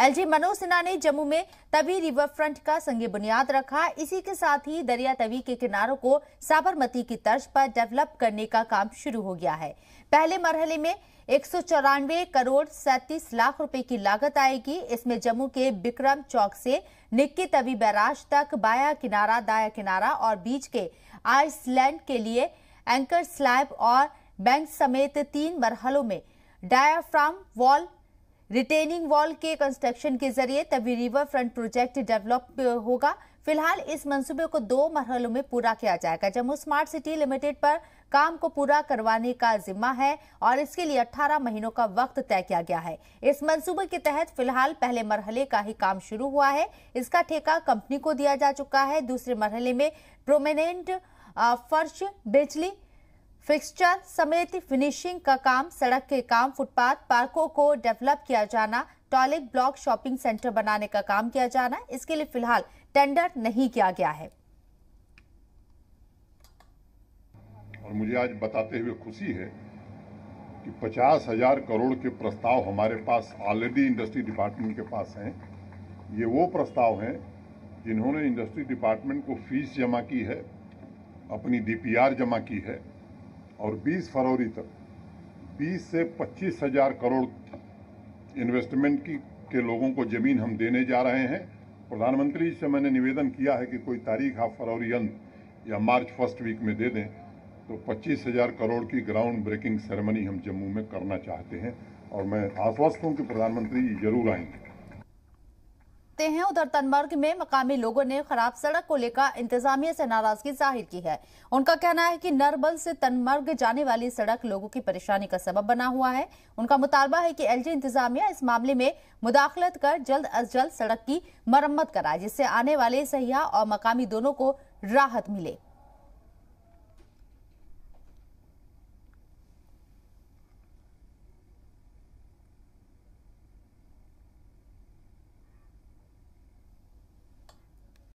LG Manoj Sinha ने जम्मू में तभी रिवर फ्रंट का संगे बुनियाद रखा इसी के साथ ही दरिया तवी के किनारों को साबरमती की तर्ज पर डेवलप करने का काम शुरू हो गया है पहले मरहले में एक करोड़ सैतीस लाख रुपए की लागत आएगी इसमें जम्मू के बिक्रम चौक से निक्की तवी बैराज तक बाया किनारा दाया किनारा और बीच के आइसलैंड के लिए एंकर स्लैब और बैंक समेत तीन मरहलों में डायाफ्राम वॉल रिटेनिंग वॉल के कंस्ट्रक्शन के जरिए तभी रिवर फ्रंट प्रोजेक्ट डेवलप होगा फिलहाल इस मंसूबे को दो मरहलों में पूरा किया जाएगा जम्मू स्मार्ट सिटी लिमिटेड पर काम को पूरा करवाने का जिम्मा है और इसके लिए 18 महीनों का वक्त तय किया गया है इस मंसूबे के तहत फिलहाल पहले मरहले का ही काम शुरू हुआ है इसका ठेका कंपनी को दिया जा चुका है दूसरे मरहले में प्रोमिनेंट फर्श बिजली फिक्सचर समेत फिनिशिंग का काम सड़क के काम फुटपाथ पार्कों को डेवलप किया जाना टॉयलेट ब्लॉक शॉपिंग सेंटर बनाने का काम किया जाना इसके लिए फिलहाल टेंडर नहीं किया गया है और मुझे आज बताते हुए खुशी है कि पचास हजार करोड़ के प्रस्ताव हमारे पास ऑलरेडी इंडस्ट्री डिपार्टमेंट के पास हैं ये वो प्रस्ताव हैं जिन्होंने इंडस्ट्री डिपार्टमेंट को फीस जमा की है अपनी डीपीआर जमा की है और 20 फरवरी तक 20 से पच्चीस हजार करोड़ इन्वेस्टमेंट की के लोगों को जमीन हम देने जा रहे हैं प्रधानमंत्री से मैंने निवेदन किया है कि कोई तारीख आप फरवरी अंत या मार्च फर्स्ट वीक में दे दें तो पच्चीस हजार करोड़ की ग्राउंड ब्रेकिंग सेरेमनी हम जम्मू में करना चाहते हैं और मैं आश्वस्त हूँ कि प्रधानमंत्री जरूर आएंगे सकते हैं उधर तनमर्ग में मकामी लोगों ने खराब सड़क को लेकर इंतजामिया से नाराजगी जाहिर की है उनका कहना है कि नरबल से तनमर्ग जाने वाली सड़क लोगों की परेशानी का सबब बना हुआ है उनका मुतालबा है कि एलजी इंतजामिया इस मामले में मुदाखलत कर जल्द अज जल्द सड़क की मरम्मत कराए जिससे आने वाले सयाह और मकामी दोनों को राहत मिले